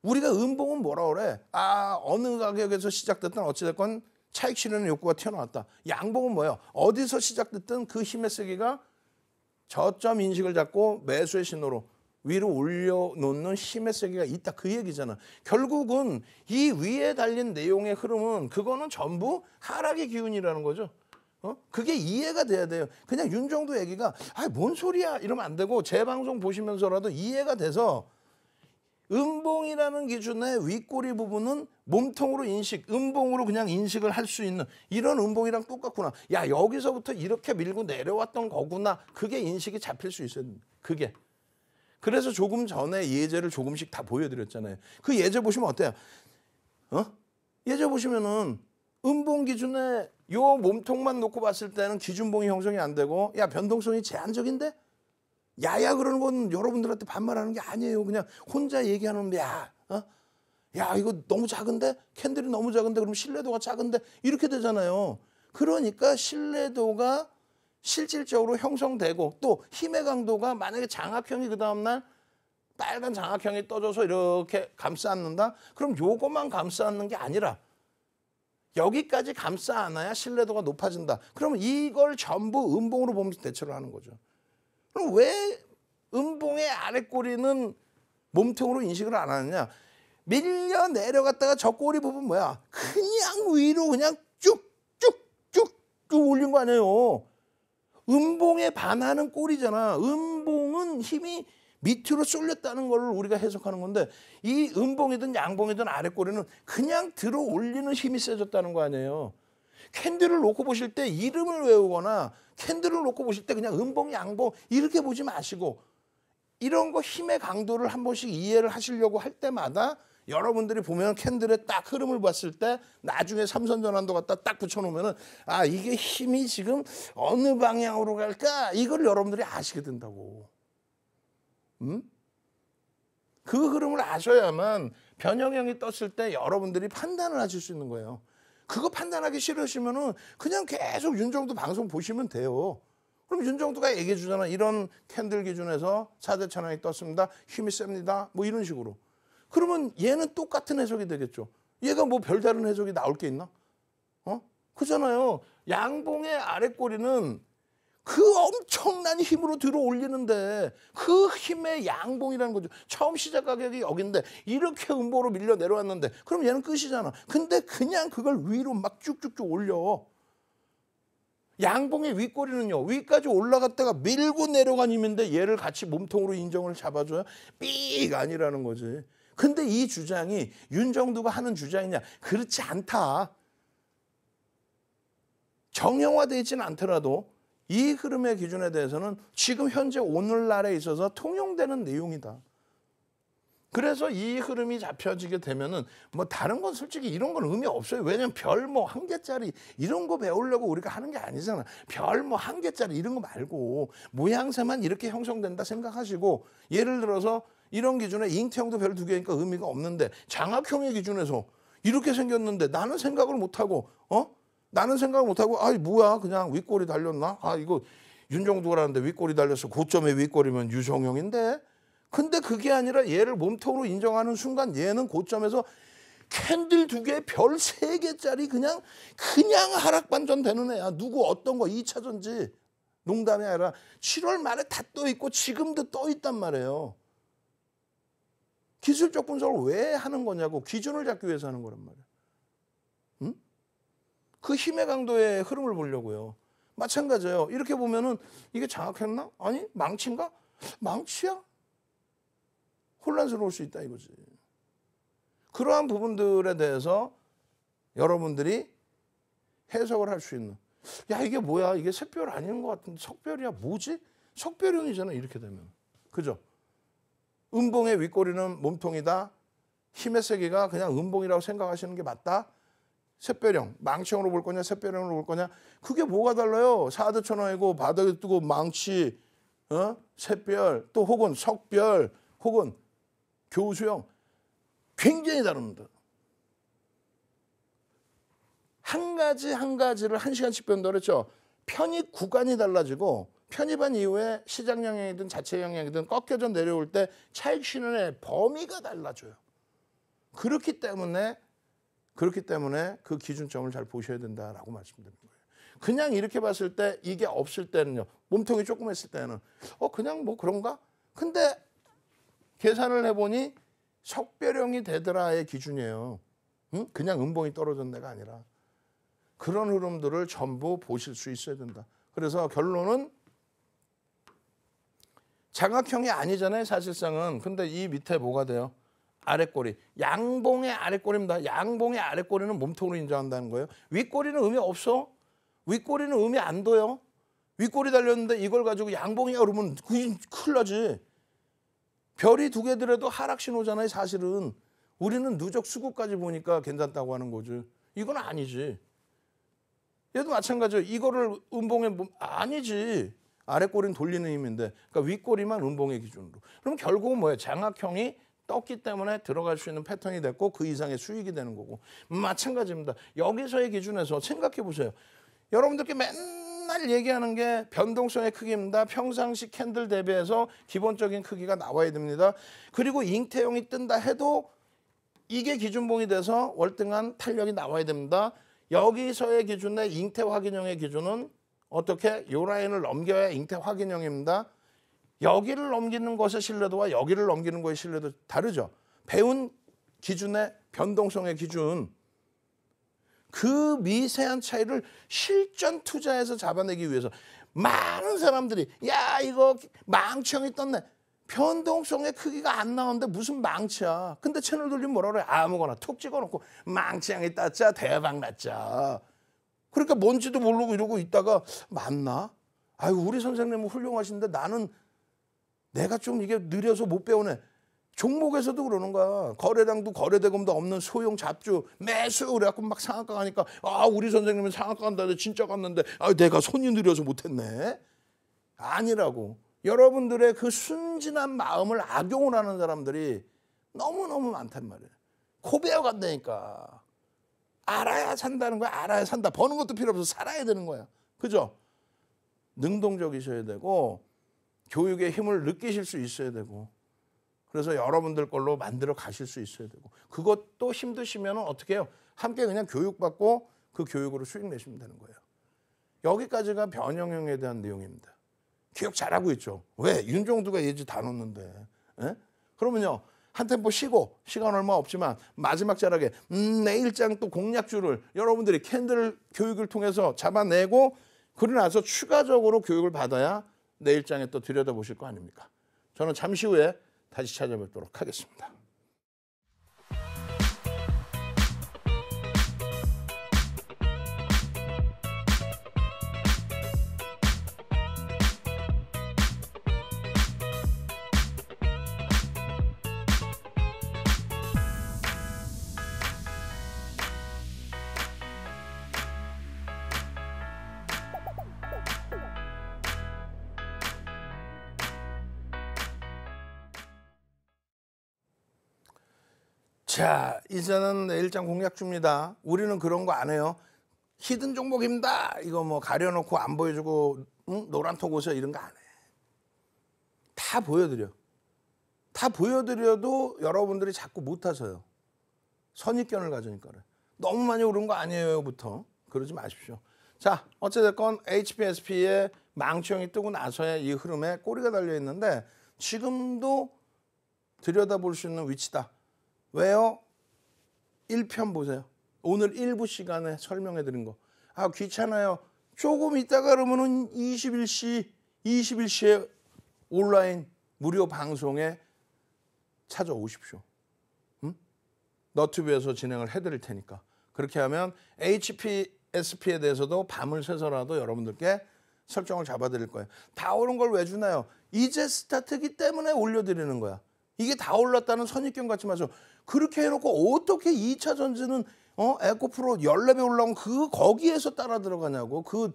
우리가 음봉은 뭐라 그래? 아 어느 가격에서 시작됐든 어찌됐건 차익 실현 욕구가 튀어나왔다. 양봉은 뭐예요? 어디서 시작됐든 그 힘의 세기가 저점 인식을 잡고 매수의 신호로 위로 올려놓는 힘의 세기가 있다 그 얘기잖아 결국은 이 위에 달린 내용의 흐름은 그거는 전부 하락의 기운이라는 거죠 어? 그게 이해가 돼야 돼요. 그냥 윤정도 얘기가 아뭔 소리야 이러면 안 되고 재 방송 보시면서라도 이해가 돼서 음봉이라는 기준의 윗꼬리 부분은 몸통으로 인식, 음봉으로 그냥 인식을 할 수 있는 이런 음봉이랑 똑같구나. 야 여기서부터 이렇게 밀고 내려왔던 거구나. 그게 인식이 잡힐 수있어요 그게. 그래서 조금 전에 예제를 조금씩 다 보여드렸잖아요. 그 예제 보시면 어때요? 어? 예제 보시면은 음봉 기준에 요 몸통만 놓고 봤을 때는 기준봉이 형성이 안 되고 야 변동성이 제한적인데 야야 그러는 건 여러분들한테 반말하는 게 아니에요. 그냥 혼자 얘기하는 야, 어? 야 이거 너무 작은데 캔들이 너무 작은데 그럼 신뢰도가 작은데 이렇게 되잖아요. 그러니까 신뢰도가 실질적으로 형성되고 또 힘의 강도가 만약에 장악형이 그 다음날 빨간 장악형이 떠져서 이렇게 감싸안는다? 그럼 요것만 감싸안는 게 아니라 여기까지 감싸 안아야 신뢰도가 높아진다. 그러면 이걸 전부 음봉으로 보면서 대처를 하는 거죠. 그럼 왜 음봉의 아래 꼬리는 몸통으로 인식을 안 하느냐? 밀려 내려갔다가 저 꼬리 부분 뭐야? 그냥 위로 그냥 쭉쭉쭉쭉 올린 거 아니에요. 음봉에 반하는 꼬리잖아. 음봉은 힘이 밑으로 쏠렸다는 걸 우리가 해석하는 건데 이 음봉이든 양봉이든 아래 꼬리는 그냥 들어 올리는 힘이 세졌다는 거 아니에요. 캔들을 놓고 보실 때 이름을 외우거나 캔들을 놓고 보실 때 그냥 음봉 양봉 이렇게 보지 마시고 이런 거 힘의 강도를 한 번씩 이해를 하시려고 할 때마다 여러분들이 보면 캔들의 딱 흐름을 봤을 때 나중에 삼선전환도 갖다 딱 붙여놓으면은 아 이게 힘이 지금 어느 방향으로 갈까 이걸 여러분들이 아시게 된다고. 음? 그 흐름을 아셔야만 변형형이 떴을 때 여러분들이 판단을 하실 수 있는 거예요. 그거 판단하기 싫으시면은 그냥 계속 윤정도 방송 보시면 돼요. 그럼 윤정도가 얘기해 주잖아. 이런 캔들 기준에서 4대 천왕이 떴습니다. 힘이 셉니다. 뭐 이런 식으로. 그러면 얘는 똑같은 해석이 되겠죠. 얘가 뭐 별다른 해석이 나올 게 있나? 어? 그잖아요. 양봉의 아래 꼬리는 그 엄청난 힘으로 들어올리는데 그 힘의 양봉이라는 거죠. 처음 시작 가격이 여기인데 이렇게 음보로 밀려 내려왔는데 그럼 얘는 끝이잖아. 근데 그냥 그걸 위로 막 쭉쭉쭉 올려. 양봉의 윗꼬리는요. 위까지 올라갔다가 밀고 내려간 힘인데 얘를 같이 몸통으로 인정을 잡아줘야 요삑 아니라는 거지. 근데 이 주장이 윤정두가 하는 주장이냐? 그렇지 않다. 정형화되지는 않더라도 이 흐름의 기준에 대해서는 지금 현재 오늘날에 있어서 통용되는 내용이다. 그래서 이 흐름이 잡혀지게 되면은 뭐 다른 건 솔직히 이런 건 의미 없어요. 왜냐면 별 뭐 한 개짜리 이런 거 배우려고 우리가 하는 게 아니잖아. 별 뭐 한 개짜리 이런 거 말고 모양새만 이렇게 형성된다 생각하시고 예를 들어서 이런 기준에 잉태형도 별 두 개니까 의미가 없는데 장학형의 기준에서 이렇게 생겼는데 나는 생각을 못 하고 어? 나는 생각 을 못하고 아 뭐야 그냥 윗골이 달렸나? 아 이거 윤종두라는데 윗골이 달려서 고점의 윗골이면 유성형인데. 근데 그게 아니라 얘를 몸통으로 인정하는 순간 얘는 고점에서 캔들 두 개 별 세 개짜리 그냥 그냥 하락 반전 되는 애야. 누구 어떤 거 2차전지 농담이 아니라 7월 말에 다 떠 있고 지금도 떠 있단 말이에요. 기술적 분석을 왜 하는 거냐고 기준을 잡기 위해서 하는 거란 말이야. 그 힘의 강도의 흐름을 보려고요. 마찬가지예요. 이렇게 보면은 이게 장악했나? 아니 망친가? 망치야? 혼란스러울 수 있다 이거지. 그러한 부분들에 대해서 여러분들이 해석을 할 수 있는 야 이게 뭐야 이게 샛별 아닌 것 같은데 석별이야 뭐지? 석별형이잖아 이렇게 되면 그죠? 음봉의 윗꼬리는 몸통이다. 힘의 세기가 그냥 음봉이라고 생각하시는 게 맞다. 샛별형, 망치형으로 볼 거냐, 샛별형으로 볼 거냐. 그게 뭐가 달라요? 사드 천왕이고 바닥에 뜨고 망치, 어? 샛별, 또 혹은 석별, 혹은 교수형. 굉장히 다릅니다. 한 가지 한 가지를 한 시간씩 변운다 그랬죠. 편입 구간이 달라지고 편입한 이후에 시장 영향이든 자체 영향이든 꺾여져 내려올 때 차익 신원의 범위가 달라져요. 그렇기 때문에 그렇기 때문에 그 기준점을 잘 보셔야 된다라고 말씀드린 거예요. 그냥 이렇게 봤을 때 이게 없을 때는요. 몸통이 조금 했을 때는 어 그냥 뭐 그런가? 근데 계산을 해보니 석배령이 되더라의 기준이에요. 응? 그냥 음봉이 떨어진 데가 아니라 그런 흐름들을 전부 보실 수 있어야 된다. 그래서 결론은 장악형이 아니잖아요 사실상은. 근데 이 밑에 뭐가 돼요? 아랫꼬리 양봉의 아랫꼬리입니다. 양봉의 아랫꼬리는 몸통으로 인정한다는 거예요. 윗꼬리는 의미 없어. 윗꼬리는 의미 안 둬요. 윗꼬리 달렸는데 이걸 가지고 양봉이야 그러면 큰일 나지. 별이 두 개 들어도 하락 신호잖아요 사실은. 우리는 누적 수급까지 보니까 괜찮다고 하는 거죠 이건 아니지. 얘도 마찬가지예요. 이거를 음봉에 아니지. 아랫꼬리는 돌리는 힘인데 그러니까 윗꼬리만 음봉의 기준으로. 그럼 결국은 뭐예요? 장악형이 떴기 때문에 들어갈 수 있는 패턴이 됐고 그 이상의 수익이 되는 거고 마찬가지입니다. 여기서의 기준에서 생각해 보세요. 여러분들께 맨날 얘기하는 게 변동성의 크기입니다. 평상시 캔들 대비해서 기본적인 크기가 나와야 됩니다. 그리고 잉태용이 뜬다 해도 이게 기준봉이 돼서 월등한 탄력이 나와야 됩니다. 여기서의 기준에 잉태 확인형의 기준은 어떻게 요 라인을 넘겨야 잉태 확인형입니다. 여기를 넘기는 것의 신뢰도와 여기를 넘기는 것의 신뢰도 다르죠. 배운 기준의 변동성의 기준 그 미세한 차이를 실전 투자에서 잡아내기 위해서 많은 사람들이 야 이거 망청이 떴네 변동성의 크기가 안 나오는데 무슨 망치야 근데 채널 돌리면 뭐라 그래 아무거나 툭 찍어놓고 망치형이 떴자 대박 났자 그러니까 뭔지도 모르고 이러고 있다가 맞나 아유 우리 선생님은 훌륭하신데 나는 내가 좀 이게 느려서 못 배우네. 종목에서도 그러는 거야. 거래량도 거래대금도 없는 소형 잡주 매수 그래갖고 막 상한가 가니까 아 우리 선생님은 상한가 간다는데 진짜 갔는데 아 내가 손이 느려서 못했네. 아니라고. 여러분들의 그 순진한 마음을 악용을 하는 사람들이 너무너무 많단 말이에요. 코베어 간다니까. 알아야 산다는 거야. 알아야 산다. 버는 것도 필요 없어. 살아야 되는 거야. 그죠? 능동적이셔야 되고 교육의 힘을 느끼실 수 있어야 되고 그래서 여러분들 걸로 만들어 가실 수 있어야 되고 그것도 힘드시면 어떻게 해요? 함께 그냥 교육받고 그 교육으로 수익 내시면 되는 거예요. 여기까지가 변형형에 대한 내용입니다. 기억 잘하고 있죠. 왜? 윤종두가 예지 다놓는데 에? 예? 그러면요. 한 템포 쉬고 시간 얼마 없지만 마지막 자락에 음, 내 일장 또 공략주를 여러분들이 캔들 교육을 통해서 잡아내고 그러나서 추가적으로 교육을 받아야 내 일장에 또 들여다보실 거 아닙니까? 저는 잠시 후에 다시 찾아뵙도록 하겠습니다. 자, 이제는 내 일장 공략주입니다. 우리는 그런 거 안 해요. 히든 종목입니다. 이거 뭐 가려놓고 안 보여주고 응? 노란 톡오셔 이런 거 안 해. 다 보여드려. 다 보여드려도 여러분들이 자꾸 못 하셔요. 선입견을 가지니까 그래. 너무 많이 오른 거 아니에요부터 그러지 마십시오. 자, 어찌됐건 HPSP의 망치형이 뜨고 나서야 이 흐름에 꼬리가 달려 있는데 지금도 들여다볼 수 있는 위치다. 왜요? 1편 보세요. 오늘 일부 시간에 설명해 드린 거. 아, 귀찮아요. 조금 있다 그러면은 21시, 21시에 온라인 무료 방송에 찾아오십시오. 응? 너튜브에서 진행을 해 드릴 테니까. 그렇게 하면 HPSP에 대해서도 밤을 새서라도 여러분들께 설정을 잡아 드릴 거예요. 다 오른 걸 왜 주나요? 이제 스타트기 때문에 올려 드리는 거야. 이게 다 올랐다는 선입견 갖지 마세요. 그렇게 해놓고 어떻게 2차 전지는 어? 에코프로 1렙에 올라온 그 거기에서 따라 들어가냐고. 그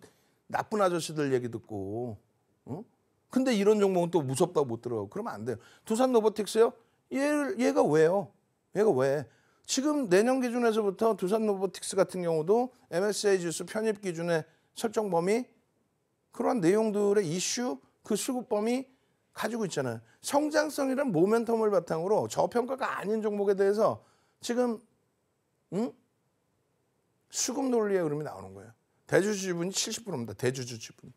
나쁜 아저씨들 얘기 듣고. 어? 근데 이런 종목은 또무섭다못들어 그러면 안 돼요. 두산 로보틱스요? 얘, 얘가 왜요? 얘가 왜? 지금 내년 기준에서부터 두산 로보틱스 같은 경우도 m s i 지수 편입 기준의 설정 범위 그러한 내용들의 이슈 그 수급 범위 가지고 있잖아요. 성장성이란 모멘텀을 바탕으로 저평가가 아닌 종목에 대해서 지금 응? 수급 논리의 흐름이 나오는 거예요. 대주주 지분이 70%입니다. 대주주 지분.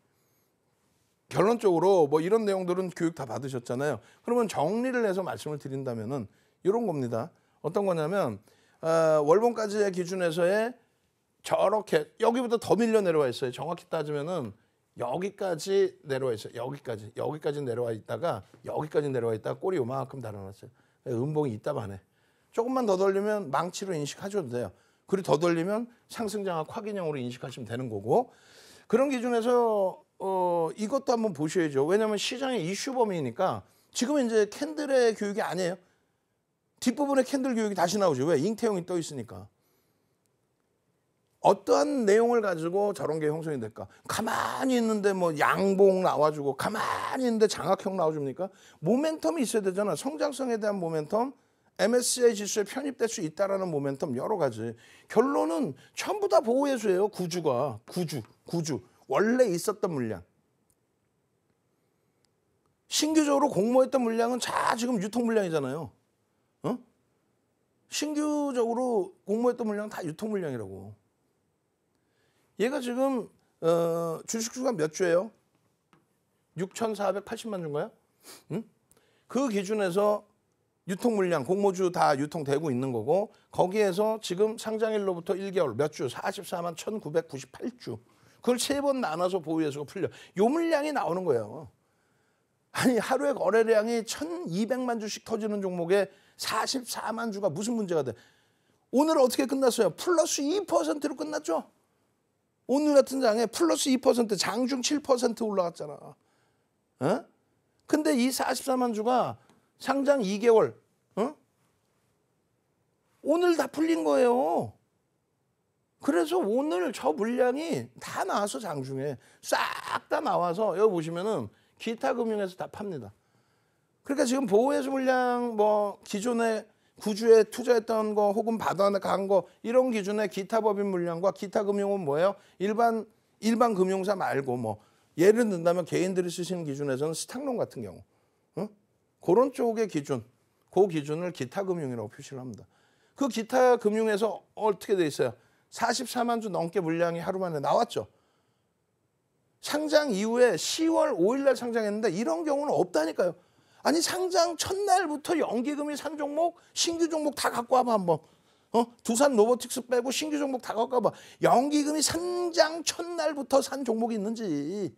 결론적으로 뭐 이런 내용들은 교육 다 받으셨잖아요. 그러면 정리를 해서 말씀을 드린다면은 이런 겁니다. 어떤 거냐면 어, 월봉까지의 기준에서의 저렇게 여기보다 더 밀려 내려와 있어요. 정확히 따지면은 여기까지 내려와 있어요. 여기까지. 여기까지 내려와 있다가 여기까지 내려와 있다가 꼬리 요만큼 달아놨어요. 음봉이 있다만해. 조금만 더 돌리면 망치로 인식하셔도 돼요. 그리고 더 돌리면 상승장악 확인형으로 인식하시면 되는 거고 그런 기준에서 어, 이것도 한번 보셔야죠. 왜냐하면 시장의 이슈 범위니까 지금 이제 캔들의 교육이 아니에요. 뒷부분에 캔들 교육이 다시 나오죠. 왜? 잉태용이떠 있으니까. 어떠한 내용을 가지고 저런 게 형성이 될까? 가만히 있는데 뭐 양봉 나와주고 가만히 있는데 장학형 나와줍니까? 모멘텀이 있어야 되잖아. 성장성에 대한 모멘텀, MSCI 지수에 편입될 수 있다라는 모멘텀 여러 가지. 결론은 전부 다 보호예수예요. 구주가 구주, 구주 원래 있었던 물량. 신규적으로 공모했던 물량은 다 지금 유통 물량이잖아요. 어? 신규적으로 공모했던 물량 다 유통 물량이라고. 얘가 지금 어, 주식수가 몇 주예요? 6,480만 주인가요? 응? 그 기준에서 유통 물량, 공모주 다 유통되고 있는 거고 거기에서 지금 상장일로부터 1개월 몇 주? 44만 1,998주. 그걸 세 번 나눠서 보유해서 풀려. 요 물량이 나오는 거예요. 아니 하루에 거래량이 1,200만 주씩 터지는 종목에 44만 주가 무슨 문제가 돼? 오늘 어떻게 끝났어요? 플러스 2%로 끝났죠? 오늘 같은 장에 플러스 2% 장중 7% 올라갔잖아. 어? 근데 이 44만 주가 상장 2개월 어? 오늘 다 풀린 거예요. 그래서 오늘 저 물량이 다 나와서 장중에 싹 다 나와서 여기 보시면은 기타 금융에서 다 팝니다. 그러니까 지금 보호해수 물량 뭐 기존에 구주에 투자했던 거 혹은 받아간 거 이런 기준의 기타 법인 물량과 기타 금융은 뭐예요? 일반 일반 금융사 말고 뭐 예를 든다면 개인들이 쓰시는 기준에서는 스탁론 같은 경우 응? 그런 쪽의 기준 그 기준을 기타 금융이라고 표시를 합니다. 그 기타 금융에서 어떻게 돼 있어요? 44만 주 넘게 물량이 하루 만에 나왔죠. 상장 이후에 10월 5일 날 상장했는데 이런 경우는 없다니까요. 아니 상장 첫날부터 연기금이 산 종목, 신규 종목 다 갖고 와봐 한번. 어? 두산 로보틱스 빼고 신규 종목 다 갖고 와봐. 연기금이 상장 첫날부터 산 종목이 있는지.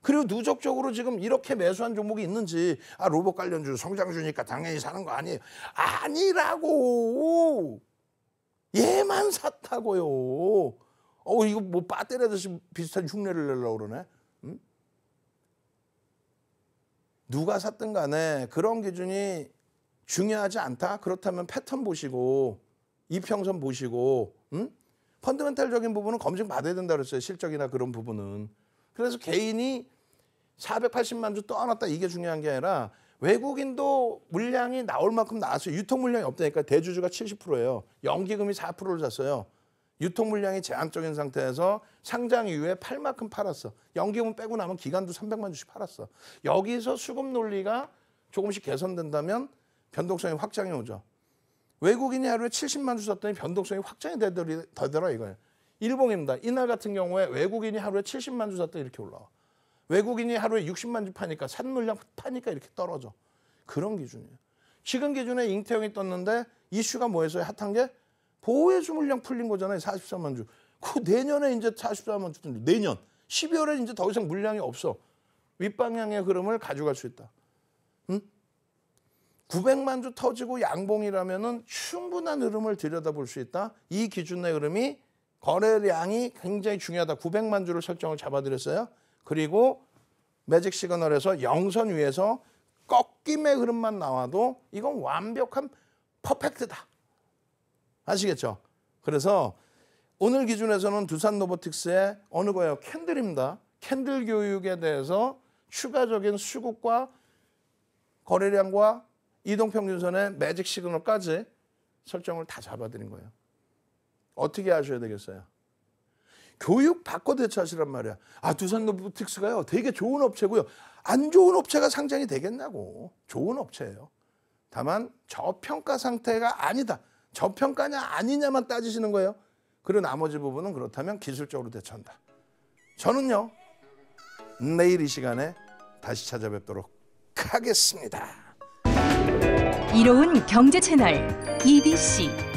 그리고 누적적으로 지금 이렇게 매수한 종목이 있는지 아 로봇 관련주 성장주니까 당연히 사는 거 아니에요. 아니라고. 얘만 샀다고요. 어 이거 뭐 빠떼레듯이 비슷한 흉내를 내려고 그러네. 누가 샀든 간에 그런 기준이 중요하지 않다. 그렇다면 패턴 보시고 이평선 보시고 음? 펀드멘탈적인 부분은 검증 받아야 된다 그랬어요. 실적이나 그런 부분은. 그래서 개인이 480만 주떠안았다 이게 중요한 게 아니라 외국인도 물량이 나올 만큼 나왔어요. 유통 물량이 없다니까 대주주가 70%예요. 연기금이 4%를 샀어요. 유통 물량이 제한적인 상태에서 상장 이후에 팔만큼 팔았어. 연기금 빼고 나면 기간도 300만 주씩 팔았어. 여기서 수급 논리가 조금씩 개선된다면 변동성이 확장이 오죠. 외국인이 하루에 70만 주 썼더니 변동성이 확장이 되더라, 되더라 이거예요. 일봉입니다. 이날 같은 경우에 외국인이 하루에 70만 주 샀더니 이렇게 올라와. 외국인이 하루에 60만 주 파니까 산 물량 파니까 이렇게 떨어져. 그런 기준이에요. 지금 기준에 잉태형이 떴는데 이슈가 뭐에서 핫한 게 보호해주 물량 풀린 거잖아요. 44만 주. 그 내년에 이제 44만 주 풀린 내년 12월에 이제 더 이상 물량이 없어. 윗방향의 흐름을 가져갈 수 있다. 응? 900만 주 터지고 양봉이라면은 충분한 흐름을 들여다볼 수 있다. 이 기준의 흐름이 거래량이 굉장히 중요하다. 900만 주를 설정을 잡아드렸어요. 그리고 매직 시그널에서 영선 위에서 꺾임의 흐름만 나와도 이건 완벽한 퍼펙트다. 아시겠죠? 그래서 오늘 기준에서는 두산 로보틱스의 어느 거예요? 캔들입니다. 캔들 교육에 대해서 추가적인 수급과 거래량과 이동평균선의 매직 시그널까지 설정을 다 잡아드린 거예요. 어떻게 하셔야 되겠어요? 교육 바꿔 대처하시란 말이야. 아, 두산 로보틱스가요. 되게 좋은 업체고요. 안 좋은 업체가 상장이 되겠냐고. 좋은 업체예요. 다만 저평가 상태가 아니다. 저평가냐 아니냐만 따지시는 거예요. 그리고 나머지 부분은 그렇다면 기술적으로 대처한다. 저는요. 내일 이 시간에 다시 찾아뵙도록 하겠습니다. 이로운 경제 채널 EBC